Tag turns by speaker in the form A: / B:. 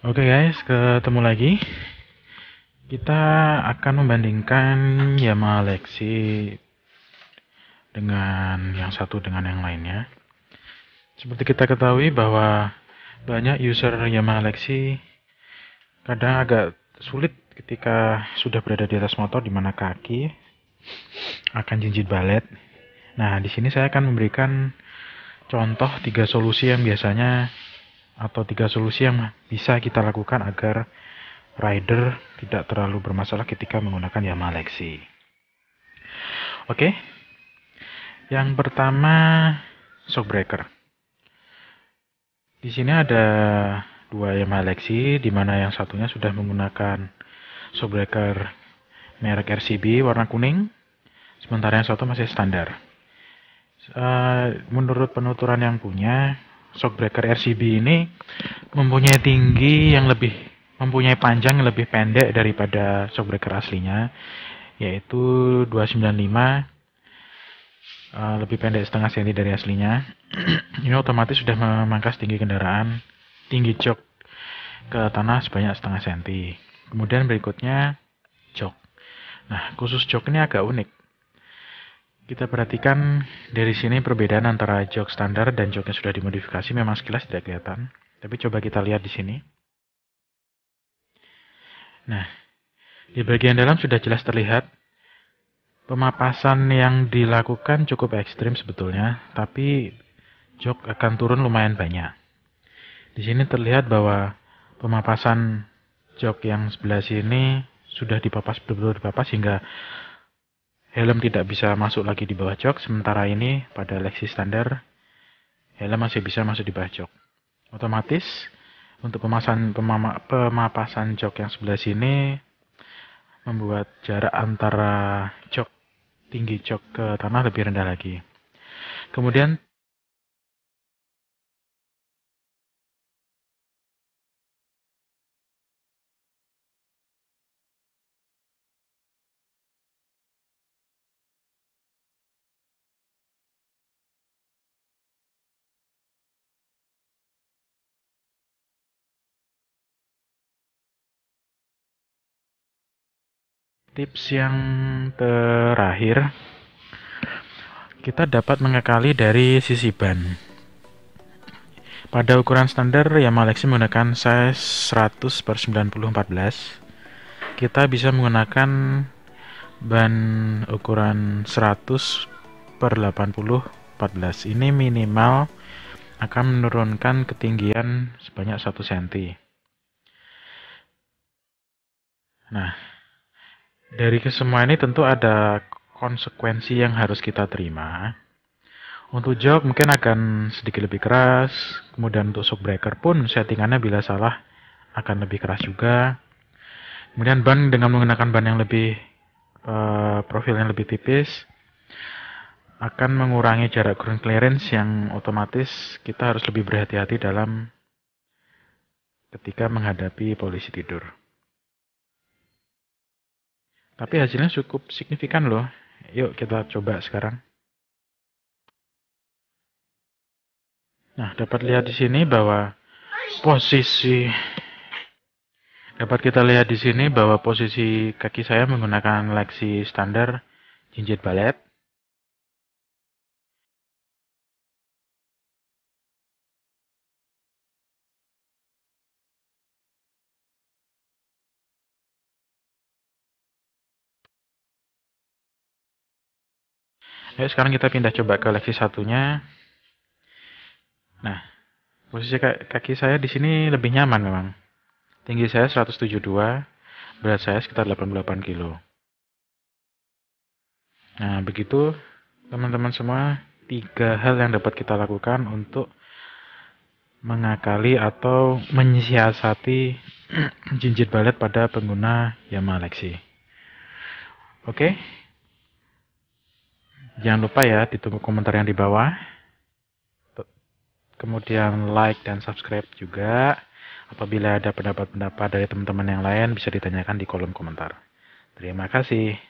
A: Oke okay guys, ketemu lagi. Kita akan membandingkan Yamaha Lexi dengan yang satu dengan yang lainnya. Seperti kita ketahui bahwa banyak user Yamaha Lexi kadang agak sulit ketika sudah berada di atas motor di mana kaki akan jinjit balet. Nah, di sini saya akan memberikan contoh tiga solusi yang biasanya atau tiga solusi yang bisa kita lakukan agar rider tidak terlalu bermasalah ketika menggunakan Yamaha Lexi. Oke. Yang pertama shockbreaker. breaker. Di sini ada dua Yamaha Lexi di mana yang satunya sudah menggunakan shockbreaker merek RCB warna kuning, sementara yang satu masih standar. Eh, menurut penuturan yang punya, Shockbreaker RCB ini mempunyai tinggi yang lebih mempunyai panjang yang lebih pendek daripada shockbreaker aslinya yaitu 295 uh, eh, lebih pendek setengah senti dari aslinya ini otomatis sudah memangkas tinggi kendaraan tinggi jok ke tanah sebanyak setengah senti kemudian berikutnya jok nah khusus jok ini agak unik kita perhatikan dari sini perbedaan antara jok standar dan jok yang sudah dimodifikasi memang sekilas tidak kelihatan. Tapi coba kita lihat di sini. Nah, di bagian dalam sudah jelas terlihat pemapasan yang dilakukan cukup ekstrim sebetulnya, tapi jok akan turun lumayan banyak. Di sini terlihat bahwa pemapasan jok yang sebelah sini sudah dipapas betul-betul dipapas hingga helm tidak bisa masuk lagi di bawah jok, sementara ini pada Lexi standar helm masih bisa masuk di bawah jok. Otomatis untuk pemasan pemama, pemapasan jok yang sebelah sini membuat jarak antara jok tinggi jok ke tanah lebih rendah lagi. Kemudian tips yang terakhir kita dapat mengekali dari sisi ban pada ukuran standar Yamaha menggunakan size 100 per 90 14 kita bisa menggunakan ban ukuran 100 per 80 14 ini minimal akan menurunkan ketinggian sebanyak 1 cm nah dari kesemua ini tentu ada konsekuensi yang harus kita terima. Untuk jog mungkin akan sedikit lebih keras, kemudian untuk shockbreaker pun settingannya bila salah akan lebih keras juga. Kemudian ban dengan menggunakan ban yang lebih uh, profil yang lebih tipis akan mengurangi jarak ground clearance yang otomatis kita harus lebih berhati-hati dalam ketika menghadapi polisi tidur. Tapi hasilnya cukup signifikan loh. Yuk kita coba sekarang. Nah, dapat lihat di sini bahwa posisi dapat kita lihat di sini bahwa posisi kaki saya menggunakan leksi standar jinjit balet. Ayo sekarang kita pindah coba ke leksi satunya. Nah, posisi kaki saya di sini lebih nyaman memang. Tinggi saya 172, berat saya sekitar 88 kilo. Nah, begitu teman-teman semua tiga hal yang dapat kita lakukan untuk mengakali atau menyiasati jinjit balet pada pengguna Yamaha Lexi. Oke, okay? Jangan lupa ya ditunggu komentar yang di bawah. Kemudian like dan subscribe juga. Apabila ada pendapat-pendapat dari teman-teman yang lain bisa ditanyakan di kolom komentar. Terima kasih.